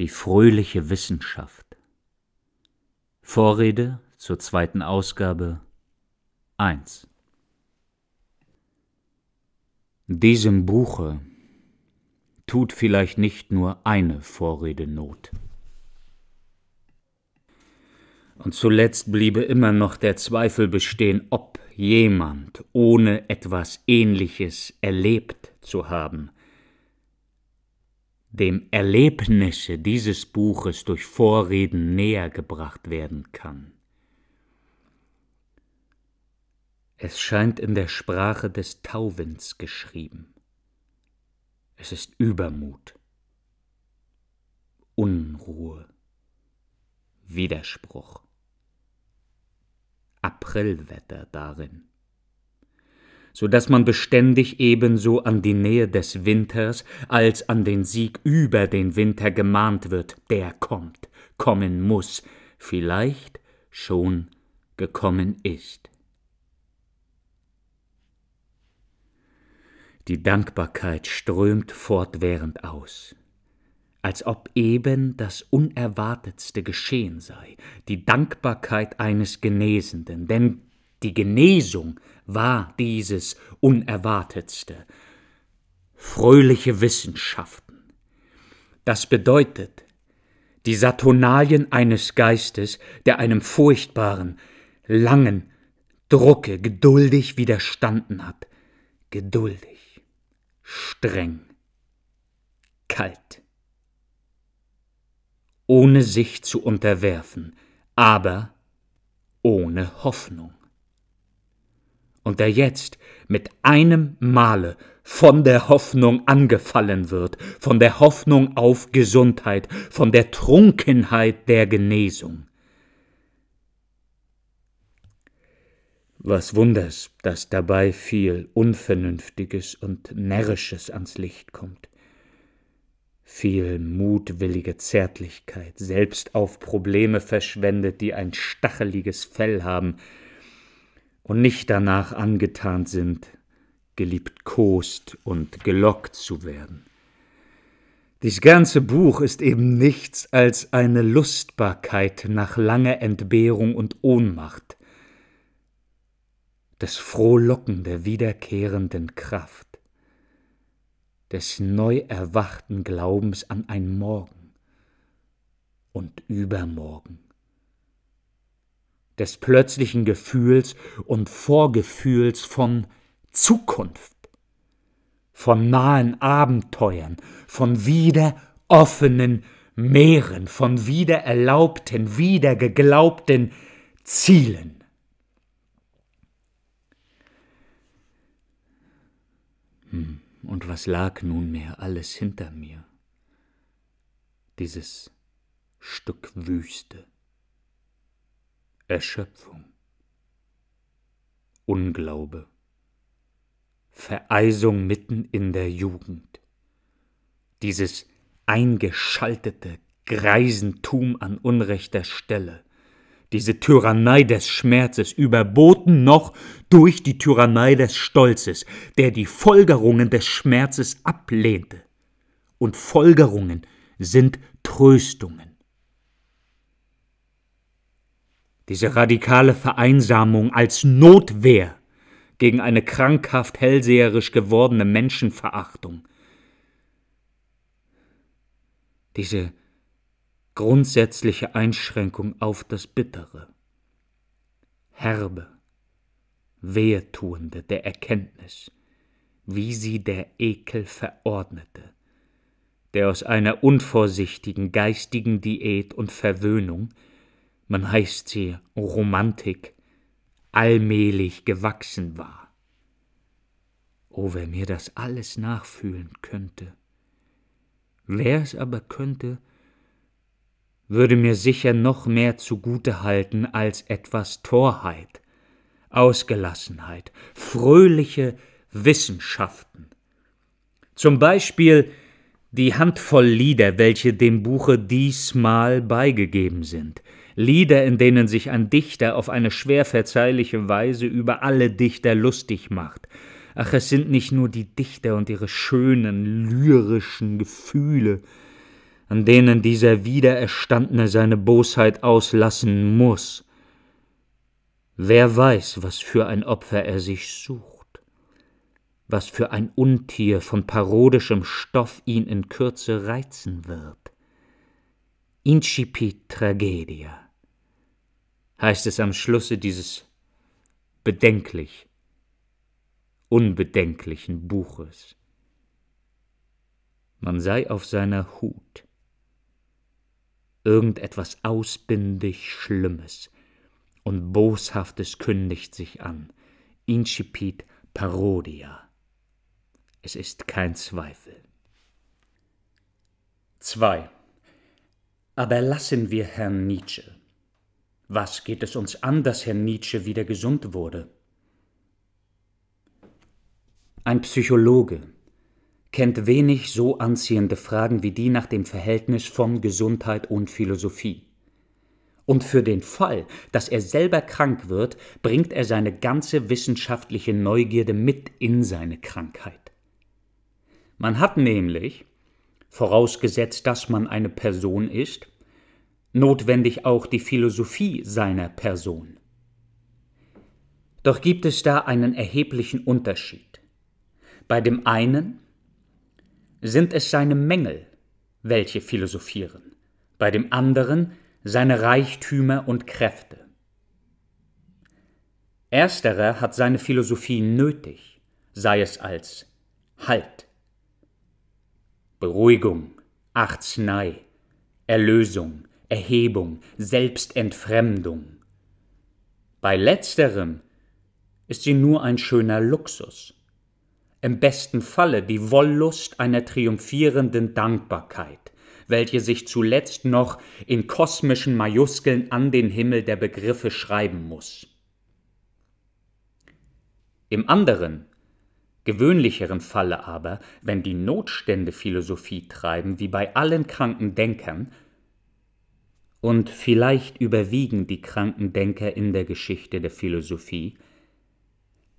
Die fröhliche Wissenschaft. Vorrede zur zweiten Ausgabe 1. Diesem Buche tut vielleicht nicht nur eine Vorrede Not. Und zuletzt bliebe immer noch der Zweifel bestehen, ob jemand, ohne etwas Ähnliches erlebt zu haben, dem Erlebnisse dieses Buches durch Vorreden näher gebracht werden kann. Es scheint in der Sprache des Tauwinds geschrieben. Es ist Übermut, Unruhe, Widerspruch, Aprilwetter darin so daß man beständig ebenso an die Nähe des Winters als an den Sieg über den Winter gemahnt wird, der kommt, kommen muss, vielleicht schon gekommen ist. Die Dankbarkeit strömt fortwährend aus, als ob eben das Unerwartetste geschehen sei, die Dankbarkeit eines Genesenden, denn die Genesung war dieses Unerwartetste. Fröhliche Wissenschaften. Das bedeutet, die Saturnalien eines Geistes, der einem furchtbaren, langen Drucke geduldig widerstanden hat. Geduldig, streng, kalt. Ohne sich zu unterwerfen, aber ohne Hoffnung und der jetzt mit einem Male von der Hoffnung angefallen wird, von der Hoffnung auf Gesundheit, von der Trunkenheit der Genesung. Was Wunders, dass dabei viel Unvernünftiges und Närrisches ans Licht kommt. Viel mutwillige Zärtlichkeit, selbst auf Probleme verschwendet, die ein stacheliges Fell haben, und nicht danach angetan sind, geliebt kost und gelockt zu werden. Dies ganze Buch ist eben nichts als eine Lustbarkeit nach langer Entbehrung und Ohnmacht, das Frohlocken der wiederkehrenden Kraft, des neu erwachten Glaubens an ein Morgen und Übermorgen des plötzlichen Gefühls und Vorgefühls von Zukunft, von nahen Abenteuern, von wieder offenen Meeren, von wieder erlaubten, wieder geglaubten Zielen. Hm, und was lag nunmehr alles hinter mir? Dieses Stück Wüste, Erschöpfung, Unglaube, Vereisung mitten in der Jugend, dieses eingeschaltete Greisentum an unrechter Stelle, diese Tyrannei des Schmerzes, überboten noch durch die Tyrannei des Stolzes, der die Folgerungen des Schmerzes ablehnte. Und Folgerungen sind Tröstungen. diese radikale Vereinsamung als Notwehr gegen eine krankhaft hellseherisch gewordene Menschenverachtung, diese grundsätzliche Einschränkung auf das Bittere, Herbe, wehtuende der Erkenntnis, wie sie der Ekel verordnete, der aus einer unvorsichtigen geistigen Diät und Verwöhnung man heißt sie Romantik, allmählich gewachsen war. Oh, wer mir das alles nachfühlen könnte. Wer es aber könnte, würde mir sicher noch mehr zugute halten als etwas Torheit, Ausgelassenheit, fröhliche Wissenschaften. Zum Beispiel die Handvoll Lieder, welche dem Buche diesmal beigegeben sind – Lieder, in denen sich ein Dichter auf eine schwer verzeihliche Weise über alle Dichter lustig macht. Ach, es sind nicht nur die Dichter und ihre schönen, lyrischen Gefühle, an denen dieser Wiedererstandene seine Bosheit auslassen muss. Wer weiß, was für ein Opfer er sich sucht, was für ein Untier von parodischem Stoff ihn in Kürze reizen wird. Incipit Tragedia heißt es am Schlusse dieses bedenklich, unbedenklichen Buches. Man sei auf seiner Hut. Irgendetwas ausbindig Schlimmes und Boshaftes kündigt sich an. Incipit Parodia. Es ist kein Zweifel. 2. Aber lassen wir Herrn Nietzsche was geht es uns an, dass Herr Nietzsche wieder gesund wurde? Ein Psychologe kennt wenig so anziehende Fragen wie die nach dem Verhältnis von Gesundheit und Philosophie. Und für den Fall, dass er selber krank wird, bringt er seine ganze wissenschaftliche Neugierde mit in seine Krankheit. Man hat nämlich, vorausgesetzt, dass man eine Person ist, notwendig auch die Philosophie seiner Person. Doch gibt es da einen erheblichen Unterschied. Bei dem einen sind es seine Mängel, welche philosophieren, bei dem anderen seine Reichtümer und Kräfte. Ersterer hat seine Philosophie nötig, sei es als Halt, Beruhigung, Arznei, Erlösung, Erhebung, Selbstentfremdung. Bei letzterem ist sie nur ein schöner Luxus, im besten Falle die Wollust einer triumphierenden Dankbarkeit, welche sich zuletzt noch in kosmischen Majuskeln an den Himmel der Begriffe schreiben muss. Im anderen, gewöhnlicheren Falle aber, wenn die Notstände Philosophie treiben, wie bei allen kranken Denkern, und vielleicht überwiegen die kranken Denker in der Geschichte der Philosophie,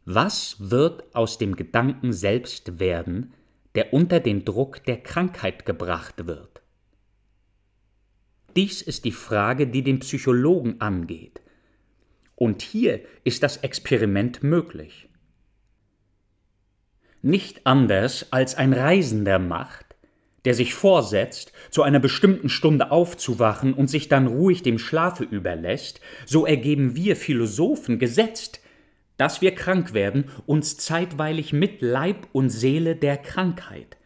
was wird aus dem Gedanken selbst werden, der unter den Druck der Krankheit gebracht wird? Dies ist die Frage, die den Psychologen angeht. Und hier ist das Experiment möglich. Nicht anders als ein Reisender macht, der sich vorsetzt, zu einer bestimmten Stunde aufzuwachen und sich dann ruhig dem Schlafe überlässt, so ergeben wir Philosophen gesetzt, dass wir krank werden, uns zeitweilig mit Leib und Seele der Krankheit.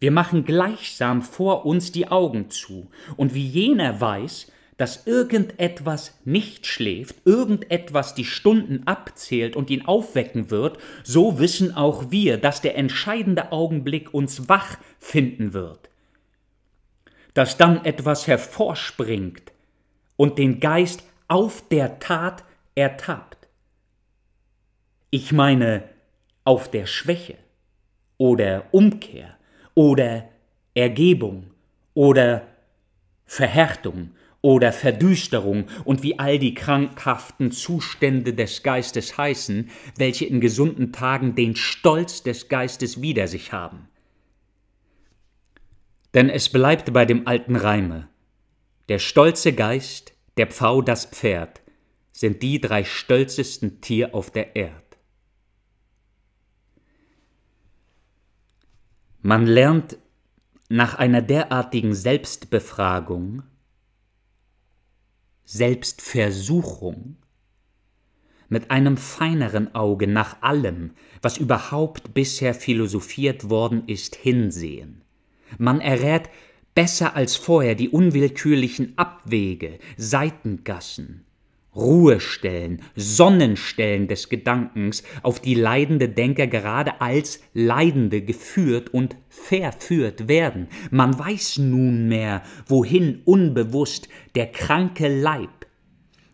Wir machen gleichsam vor uns die Augen zu, und wie jener weiß, dass irgendetwas nicht schläft, irgendetwas die Stunden abzählt und ihn aufwecken wird, so wissen auch wir, dass der entscheidende Augenblick uns wach finden wird. Dass dann etwas hervorspringt und den Geist auf der Tat ertappt. Ich meine, auf der Schwäche oder Umkehr oder Ergebung oder Verhärtung oder Verdüsterung und wie all die krankhaften Zustände des Geistes heißen, welche in gesunden Tagen den Stolz des Geistes wider sich haben. Denn es bleibt bei dem alten Reime. Der stolze Geist, der Pfau, das Pferd sind die drei stolzesten Tier auf der Erde. Man lernt nach einer derartigen Selbstbefragung, Selbstversuchung, mit einem feineren Auge nach allem, was überhaupt bisher philosophiert worden ist, hinsehen. Man errät besser als vorher die unwillkürlichen Abwege, Seitengassen, Ruhestellen, Sonnenstellen des Gedankens, auf die leidende Denker gerade als Leidende geführt und verführt werden. Man weiß nunmehr, wohin unbewusst der kranke Leib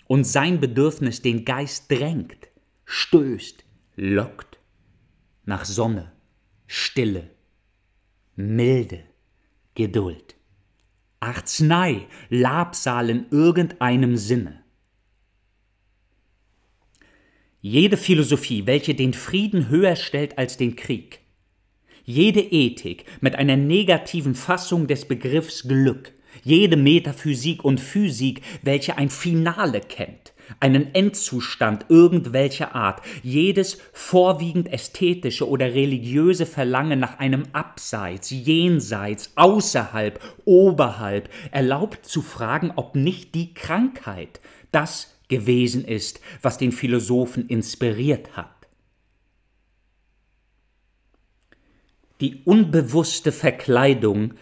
und sein Bedürfnis den Geist drängt, stößt, lockt nach Sonne, Stille, Milde, Geduld. Arznei, Labsal in irgendeinem Sinne. Jede Philosophie, welche den Frieden höher stellt als den Krieg, jede Ethik mit einer negativen Fassung des Begriffs Glück, jede Metaphysik und Physik, welche ein Finale kennt, einen Endzustand irgendwelcher Art, jedes vorwiegend ästhetische oder religiöse Verlangen nach einem Abseits, Jenseits, außerhalb, oberhalb, erlaubt zu fragen, ob nicht die Krankheit, das gewesen ist, was den Philosophen inspiriert hat. Die unbewusste Verkleidung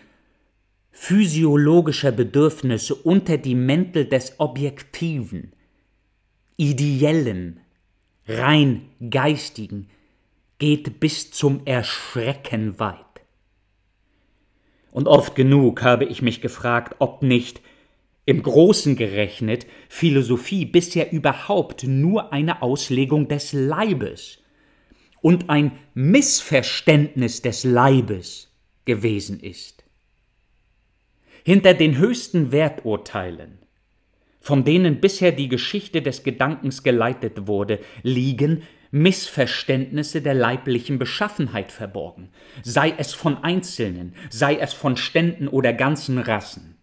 physiologischer Bedürfnisse unter die Mäntel des Objektiven, Ideellen, rein Geistigen geht bis zum Erschrecken weit. Und oft genug habe ich mich gefragt, ob nicht im Großen gerechnet Philosophie bisher überhaupt nur eine Auslegung des Leibes und ein Missverständnis des Leibes gewesen ist. Hinter den höchsten Werturteilen, von denen bisher die Geschichte des Gedankens geleitet wurde, liegen Missverständnisse der leiblichen Beschaffenheit verborgen, sei es von Einzelnen, sei es von Ständen oder ganzen Rassen.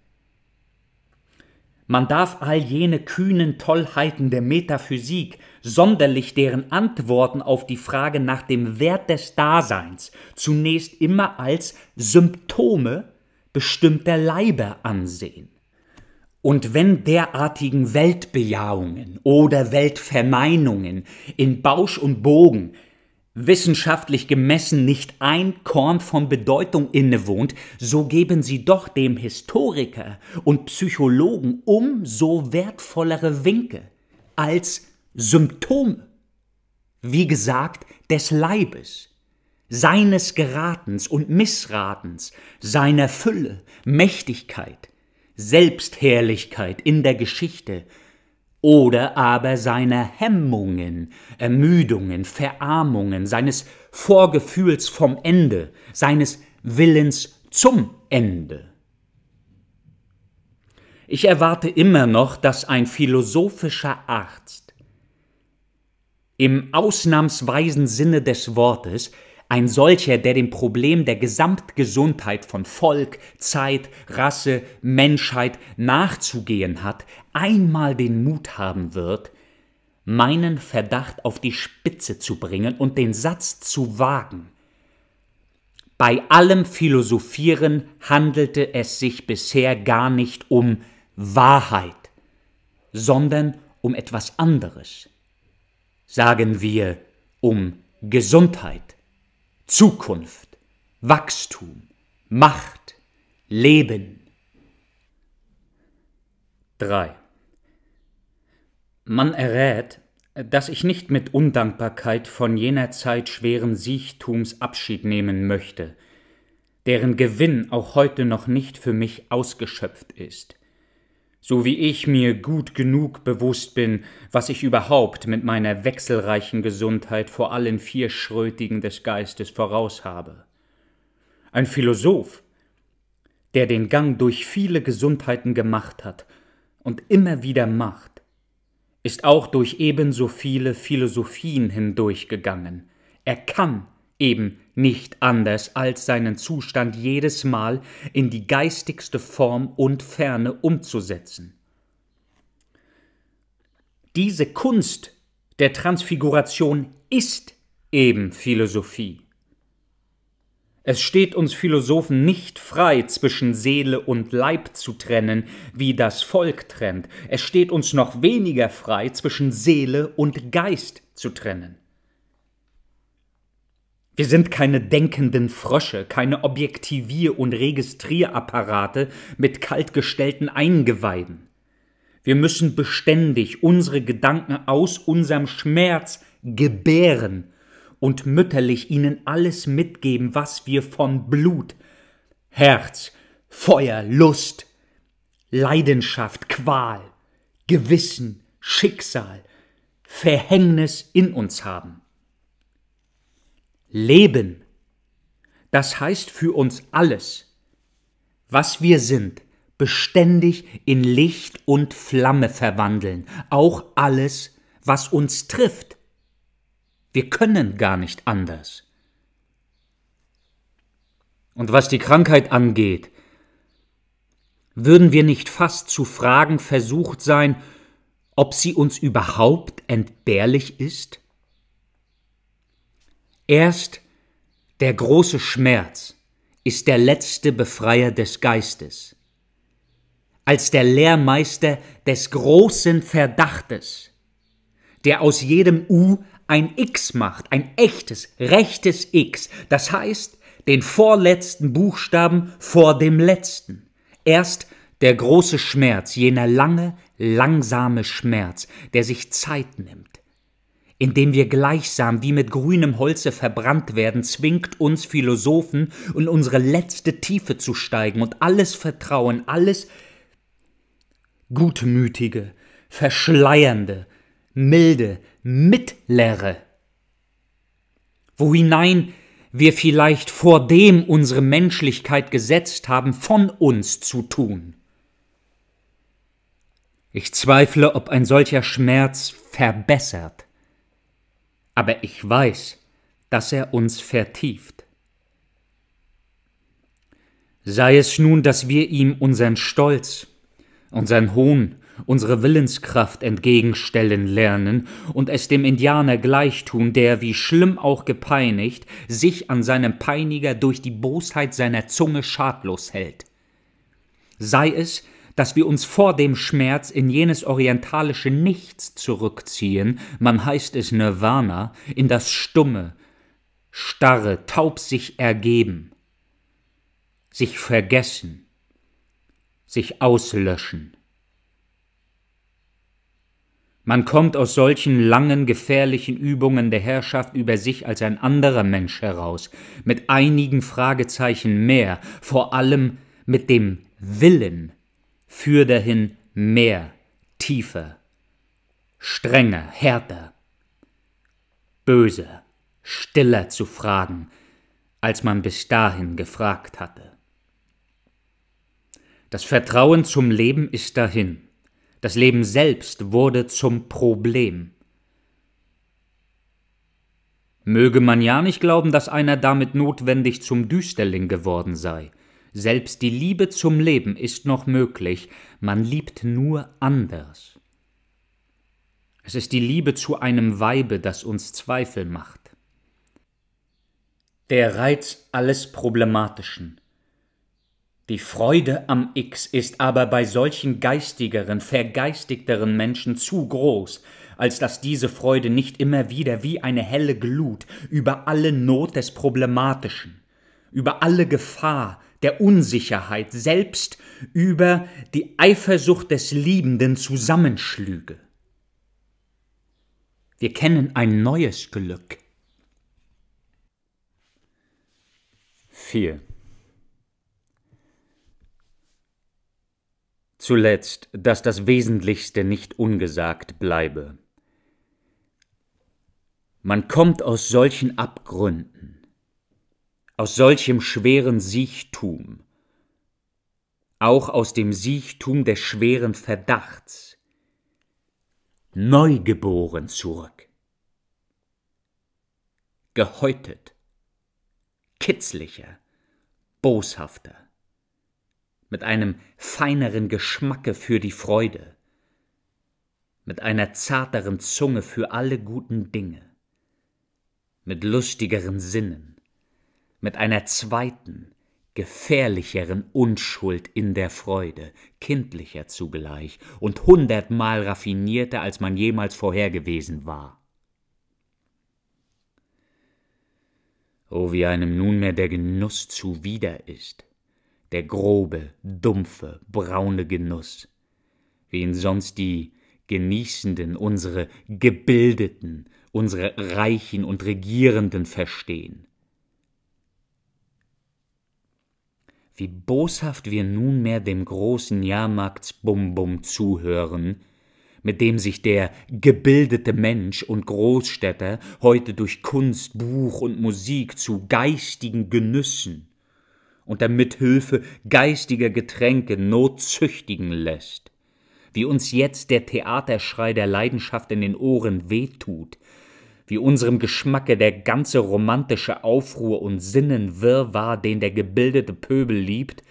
Man darf all jene kühnen Tollheiten der Metaphysik, sonderlich deren Antworten auf die Frage nach dem Wert des Daseins, zunächst immer als Symptome bestimmter Leiber ansehen. Und wenn derartigen Weltbejahungen oder Weltverneinungen in Bausch und Bogen wissenschaftlich gemessen nicht ein Korn von Bedeutung innewohnt, so geben sie doch dem Historiker und Psychologen umso wertvollere Winke als Symptome, wie gesagt, des Leibes, seines Geratens und Missratens, seiner Fülle, Mächtigkeit, Selbstherrlichkeit in der Geschichte oder aber seiner Hemmungen, Ermüdungen, Verarmungen, seines Vorgefühls vom Ende, seines Willens zum Ende. Ich erwarte immer noch, dass ein philosophischer Arzt im ausnahmsweisen Sinne des Wortes ein solcher, der dem Problem der Gesamtgesundheit von Volk, Zeit, Rasse, Menschheit nachzugehen hat, einmal den Mut haben wird, meinen Verdacht auf die Spitze zu bringen und den Satz zu wagen. Bei allem Philosophieren handelte es sich bisher gar nicht um Wahrheit, sondern um etwas anderes. Sagen wir um Gesundheit. Zukunft, Wachstum, Macht, Leben. 3. Man errät, dass ich nicht mit Undankbarkeit von jener Zeit schweren Siechtums Abschied nehmen möchte, deren Gewinn auch heute noch nicht für mich ausgeschöpft ist so wie ich mir gut genug bewusst bin, was ich überhaupt mit meiner wechselreichen Gesundheit vor allen vier Schrötigen des Geistes voraus habe. Ein Philosoph, der den Gang durch viele Gesundheiten gemacht hat und immer wieder macht, ist auch durch ebenso viele Philosophien hindurchgegangen. Er kann eben nicht anders als seinen Zustand jedes Mal in die geistigste Form und Ferne umzusetzen. Diese Kunst der Transfiguration ist eben Philosophie. Es steht uns Philosophen nicht frei, zwischen Seele und Leib zu trennen, wie das Volk trennt. Es steht uns noch weniger frei, zwischen Seele und Geist zu trennen. Wir sind keine denkenden Frösche, keine Objektivier- und Registrierapparate mit kaltgestellten Eingeweiden. Wir müssen beständig unsere Gedanken aus unserem Schmerz gebären und mütterlich ihnen alles mitgeben, was wir von Blut, Herz, Feuer, Lust, Leidenschaft, Qual, Gewissen, Schicksal, Verhängnis in uns haben. Leben. Das heißt für uns alles, was wir sind, beständig in Licht und Flamme verwandeln, auch alles, was uns trifft. Wir können gar nicht anders. Und was die Krankheit angeht, würden wir nicht fast zu fragen versucht sein, ob sie uns überhaupt entbehrlich ist? Erst der große Schmerz ist der letzte Befreier des Geistes. Als der Lehrmeister des großen Verdachtes, der aus jedem U ein X macht, ein echtes, rechtes X, das heißt den vorletzten Buchstaben vor dem letzten. Erst der große Schmerz, jener lange, langsame Schmerz, der sich Zeit nimmt, indem wir gleichsam wie mit grünem Holze verbrannt werden, zwingt uns Philosophen in unsere letzte Tiefe zu steigen und alles Vertrauen, alles Gutmütige, Verschleiernde, Milde, Mittlere, wo hinein wir vielleicht vor dem unsere Menschlichkeit gesetzt haben, von uns zu tun. Ich zweifle, ob ein solcher Schmerz verbessert aber ich weiß, dass er uns vertieft. Sei es nun, dass wir ihm unseren Stolz, unseren Hohn, unsere Willenskraft entgegenstellen lernen und es dem Indianer gleich tun, der, wie schlimm auch gepeinigt, sich an seinem Peiniger durch die Bosheit seiner Zunge schadlos hält. Sei es, dass wir uns vor dem Schmerz in jenes orientalische Nichts zurückziehen, man heißt es Nirvana, in das stumme, starre, taub sich ergeben, sich vergessen, sich auslöschen. Man kommt aus solchen langen, gefährlichen Übungen der Herrschaft über sich als ein anderer Mensch heraus, mit einigen Fragezeichen mehr, vor allem mit dem Willen Führ dahin mehr, tiefer, strenger, härter, böser, stiller zu fragen, als man bis dahin gefragt hatte. Das Vertrauen zum Leben ist dahin. Das Leben selbst wurde zum Problem. Möge man ja nicht glauben, dass einer damit notwendig zum Düsterling geworden sei. Selbst die Liebe zum Leben ist noch möglich, man liebt nur anders. Es ist die Liebe zu einem Weibe, das uns Zweifel macht. Der Reiz alles Problematischen. Die Freude am X ist aber bei solchen geistigeren, vergeistigteren Menschen zu groß, als dass diese Freude nicht immer wieder wie eine helle Glut über alle Not des Problematischen, über alle Gefahr, der Unsicherheit selbst über die Eifersucht des Liebenden zusammenschlüge. Wir kennen ein neues Glück. 4. Zuletzt, dass das Wesentlichste nicht ungesagt bleibe. Man kommt aus solchen Abgründen aus solchem schweren Siechtum, auch aus dem Siechtum des schweren Verdachts, neugeboren zurück, gehäutet, kitzlicher, boshafter, mit einem feineren Geschmacke für die Freude, mit einer zarteren Zunge für alle guten Dinge, mit lustigeren Sinnen, mit einer zweiten, gefährlicheren Unschuld in der Freude, kindlicher zugleich und hundertmal raffinierter, als man jemals vorher gewesen war. Oh, wie einem nunmehr der Genuss zuwider ist, der grobe, dumpfe, braune Genuss, wie ihn sonst die Genießenden, unsere Gebildeten, unsere Reichen und Regierenden verstehen. wie boshaft wir nunmehr dem großen jahrmarktsbum zuhören, mit dem sich der gebildete Mensch und Großstädter heute durch Kunst, Buch und Musik zu geistigen Genüssen und damit Hilfe geistiger Getränke notzüchtigen lässt, wie uns jetzt der Theaterschrei der Leidenschaft in den Ohren wehtut, wie unserem Geschmacke der ganze romantische Aufruhr und Sinnenwirrwarr, den der gebildete Pöbel liebt,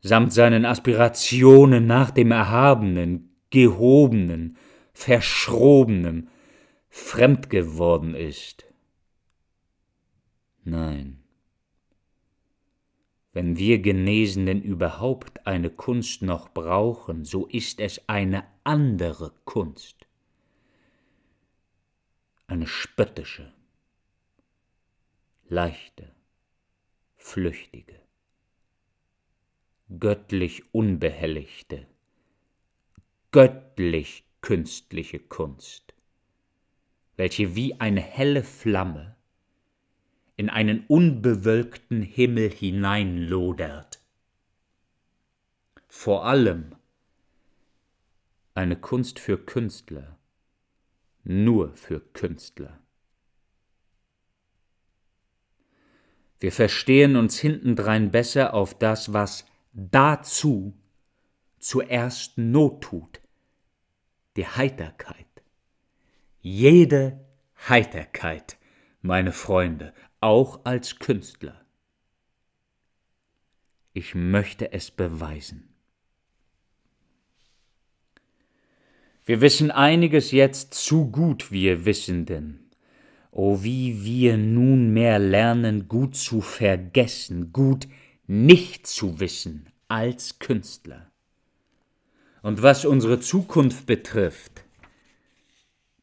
samt seinen Aspirationen nach dem Erhabenen, Gehobenen, Verschrobenen, fremd geworden ist. Nein. Wenn wir Genesenden überhaupt eine Kunst noch brauchen, so ist es eine andere Kunst eine spöttische, leichte, flüchtige, göttlich unbehelligte, göttlich künstliche Kunst, welche wie eine helle Flamme in einen unbewölkten Himmel hineinlodert. Vor allem eine Kunst für Künstler, nur für Künstler. Wir verstehen uns hintendrein besser auf das, was dazu zuerst Not tut, die Heiterkeit. Jede Heiterkeit, meine Freunde, auch als Künstler. Ich möchte es beweisen. Wir wissen einiges jetzt zu gut, wir Wissenden. O oh, wie wir nunmehr lernen, gut zu vergessen, gut nicht zu wissen als Künstler. Und was unsere Zukunft betrifft,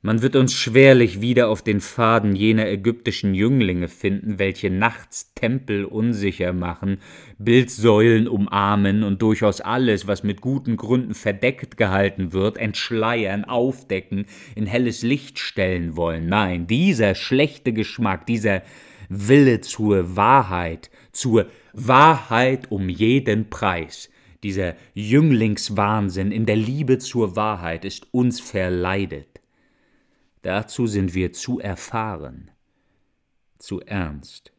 man wird uns schwerlich wieder auf den Faden jener ägyptischen Jünglinge finden, welche nachts Tempel unsicher machen, Bildsäulen umarmen und durchaus alles, was mit guten Gründen verdeckt gehalten wird, entschleiern, aufdecken, in helles Licht stellen wollen. Nein, dieser schlechte Geschmack, dieser Wille zur Wahrheit, zur Wahrheit um jeden Preis, dieser Jünglingswahnsinn in der Liebe zur Wahrheit ist uns verleidet. Dazu sind wir zu erfahren, zu ernst,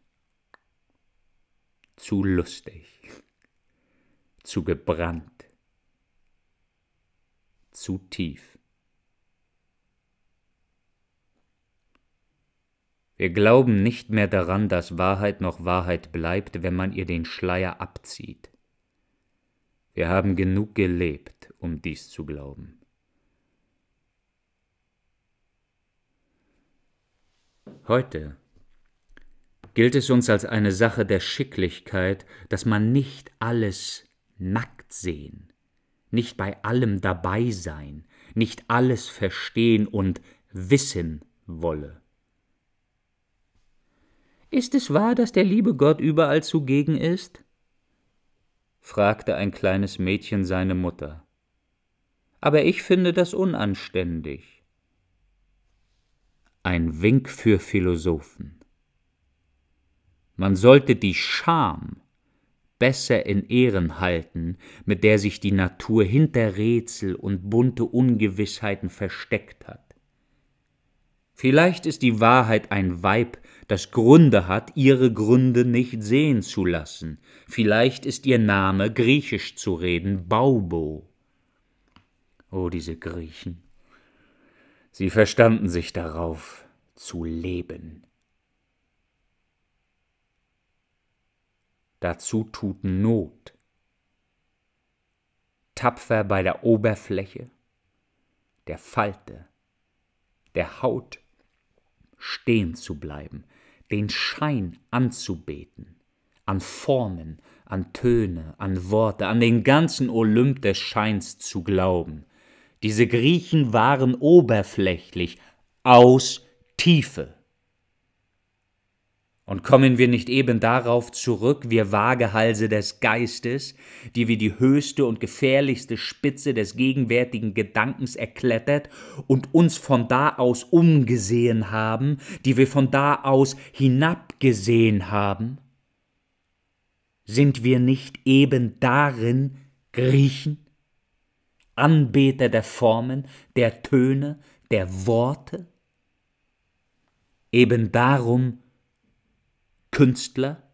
zu lustig, zu gebrannt, zu tief. Wir glauben nicht mehr daran, dass Wahrheit noch Wahrheit bleibt, wenn man ihr den Schleier abzieht. Wir haben genug gelebt, um dies zu glauben. Heute gilt es uns als eine Sache der Schicklichkeit, dass man nicht alles nackt sehen, nicht bei allem dabei sein, nicht alles verstehen und wissen wolle. Ist es wahr, dass der liebe Gott überall zugegen ist? fragte ein kleines Mädchen seine Mutter. Aber ich finde das unanständig ein Wink für Philosophen. Man sollte die Scham besser in Ehren halten, mit der sich die Natur hinter Rätsel und bunte Ungewissheiten versteckt hat. Vielleicht ist die Wahrheit ein Weib, das Gründe hat, ihre Gründe nicht sehen zu lassen. Vielleicht ist ihr Name, griechisch zu reden, Baubo. Oh, diese Griechen. Sie verstanden sich darauf, zu leben. Dazu tut Not. Tapfer bei der Oberfläche, der Falte, der Haut stehen zu bleiben, den Schein anzubeten, an Formen, an Töne, an Worte, an den ganzen Olymp des Scheins zu glauben, diese Griechen waren oberflächlich, aus Tiefe. Und kommen wir nicht eben darauf zurück, wir Waagehalse des Geistes, die wir die höchste und gefährlichste Spitze des gegenwärtigen Gedankens erklettert und uns von da aus umgesehen haben, die wir von da aus hinabgesehen haben? Sind wir nicht eben darin Griechen? Anbeter der Formen, der Töne, der Worte? Eben darum Künstler,